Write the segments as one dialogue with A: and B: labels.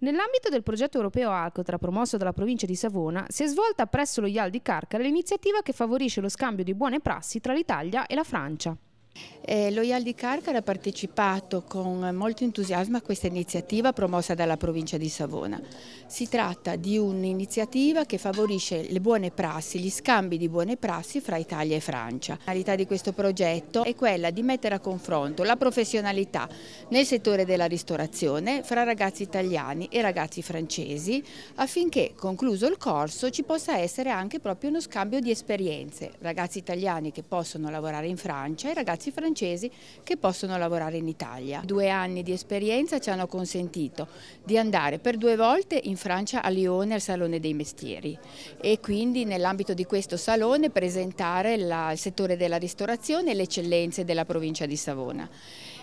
A: Nell'ambito del progetto europeo Alcotra promosso dalla provincia di Savona, si è svolta presso lo IAL di Carcara l'iniziativa che favorisce lo scambio di buone prassi tra l'Italia e la Francia. Eh, lo di Carcara ha partecipato con molto entusiasmo a questa iniziativa promossa dalla provincia di Savona. Si tratta di un'iniziativa che favorisce le buone prassi, gli scambi di buone prassi fra Italia e Francia. La finalità di questo progetto è quella di mettere a confronto la professionalità nel settore della ristorazione fra ragazzi italiani e ragazzi francesi affinché, concluso il corso, ci possa essere anche proprio uno scambio di esperienze, ragazzi italiani che possono lavorare in Francia e ragazzi studenti francesi che possono lavorare in Italia. Due anni di esperienza ci hanno consentito di andare per due volte in Francia a Lione al Salone dei Mestieri e quindi nell'ambito di questo salone presentare la, il settore della ristorazione e le eccellenze della provincia di Savona.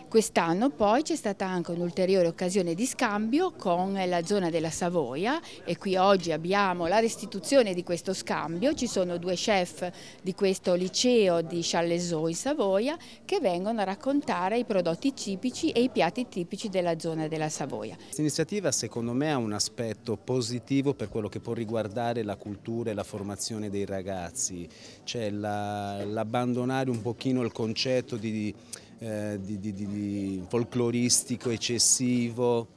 A: Quest'anno poi c'è stata anche un'ulteriore occasione di scambio con la zona della Savoia e qui oggi abbiamo la restituzione di questo scambio, ci sono due chef di questo liceo di Chalesot in Savoia che vengono a raccontare i prodotti tipici e i piatti tipici della zona della Savoia.
B: Questa iniziativa secondo me ha un aspetto positivo per quello che può riguardare la cultura e la formazione dei ragazzi, cioè l'abbandonare la, un pochino il concetto di eh, di, di, di folcloristico eccessivo,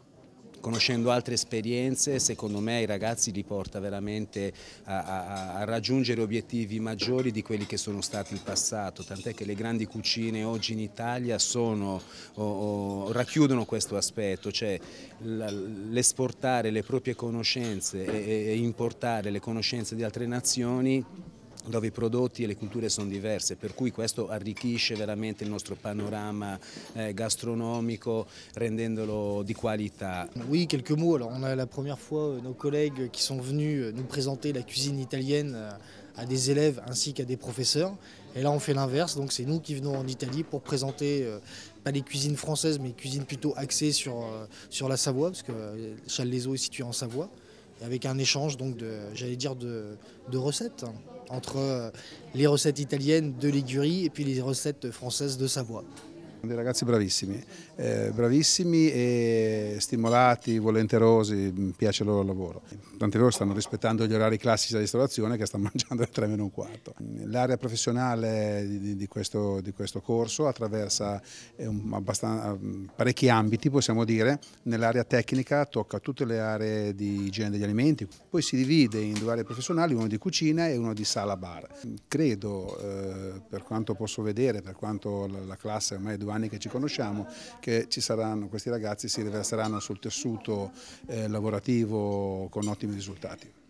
B: conoscendo altre esperienze, secondo me i ragazzi li porta veramente a, a, a, raggiungere obiettivi maggiori di quelli che sono stati in passato, tant'è che le grandi cucine oggi in Italia sono, o, o, racchiudono questo aspetto, cioè l'esportare le proprie conoscenze e, e importare le conoscenze di altre nazioni dove i prodotti et les cultures sont diverses, per cui questo arricchisce veramente il nostro panorama gastronomique, eh, gastronomico rendendolo de qualità.
C: Oui, quelques mots. Alors, on a la première fois euh, nos collègues qui sont venus euh, nous présenter la cuisine italienne euh, à des élèves ainsi qu'à des professeurs. Et là, on fait l'inverse, donc c'est nous qui venons en Italie pour présenter pas les cuisines françaises, mais cuisines plutôt axées sur, sur la Savoie, parce que Challes-les-Eaux est situé en Savoie, avec un échange donc j'allais dire de recettes. Hein entre euh, les recettes italiennes de Ligurie et puis les recettes françaises de Savoie.
D: Dei ragazzi bravissimi, eh, bravissimi e stimolati, volenterosi, mm, piace il loro lavoro. Tante loro stanno rispettando gli orari classici della ristorazione che stanno mangiando alle 3 meno un quarto. L'area professionale di, di, questo, di, questo, corso attraversa eh, un, mm, parecchi ambiti, possiamo dire. Nell'area tecnica tocca tutte le aree di igiene degli alimenti, poi si divide in due aree professionali, uno di cucina e uno di sala bar. Credo, eh, per quanto posso vedere, per quanto la, la classe ormai è due due anni che ci conosciamo, che ci saranno, questi ragazzi si riverseranno sul tessuto eh, lavorativo con ottimi risultati.